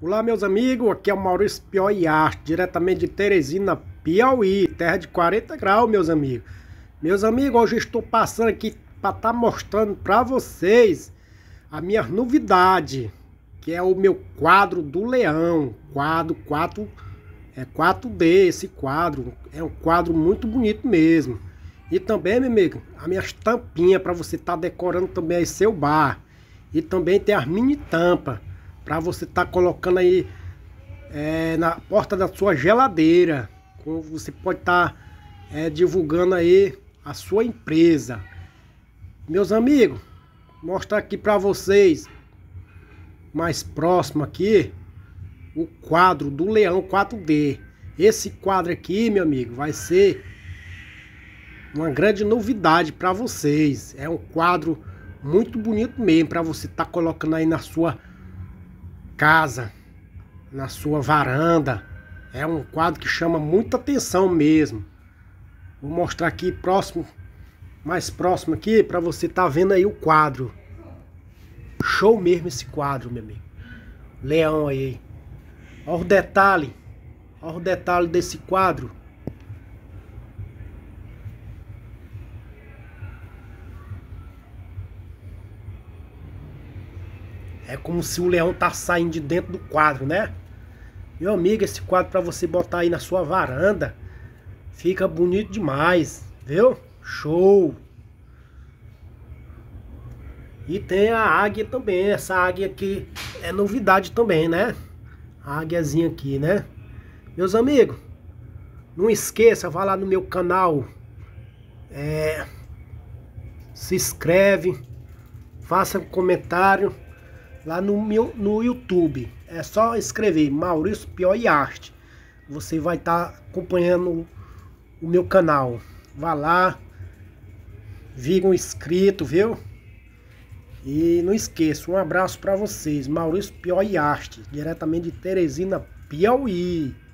Olá meus amigos, aqui é o Maurício Piauí Arte, diretamente de Teresina, Piauí, terra de 40 graus, meus amigos. Meus amigos, hoje estou passando aqui para estar tá mostrando para vocês a minha novidade, que é o meu quadro do leão, quadro 4, é 4D esse quadro, é um quadro muito bonito mesmo. E também, meu amigo, a minha tampinha para você estar tá decorando também aí seu bar. E também tem as mini tampas para você estar tá colocando aí é, na porta da sua geladeira. Você pode estar tá, é, divulgando aí a sua empresa. Meus amigos, mostrar aqui para vocês mais próximo aqui o quadro do Leão 4D. Esse quadro aqui, meu amigo, vai ser uma grande novidade para vocês. É um quadro muito bonito mesmo para você estar tá colocando aí na sua casa, na sua varanda. É um quadro que chama muita atenção mesmo. Vou mostrar aqui próximo, mais próximo aqui, para você estar tá vendo aí o quadro. Show mesmo esse quadro, meu amigo. Leão aí. Olha o detalhe. Olha o detalhe desse quadro. É como se o leão tá saindo de dentro do quadro, né? Meu amigo, esse quadro para você botar aí na sua varanda. Fica bonito demais, viu? Show! E tem a águia também, essa águia aqui é novidade também, né? A águiazinha aqui, né? Meus amigos, não esqueça, vá lá no meu canal, é, se inscreve, faça um comentário lá no meu no YouTube. É só escrever Maurício Pior e Arte. Você vai estar tá acompanhando o meu canal. Vá lá, viga um inscrito, viu? E não esqueça, um abraço para vocês, Maurício Pior e Arte, diretamente de Teresina, Piauí.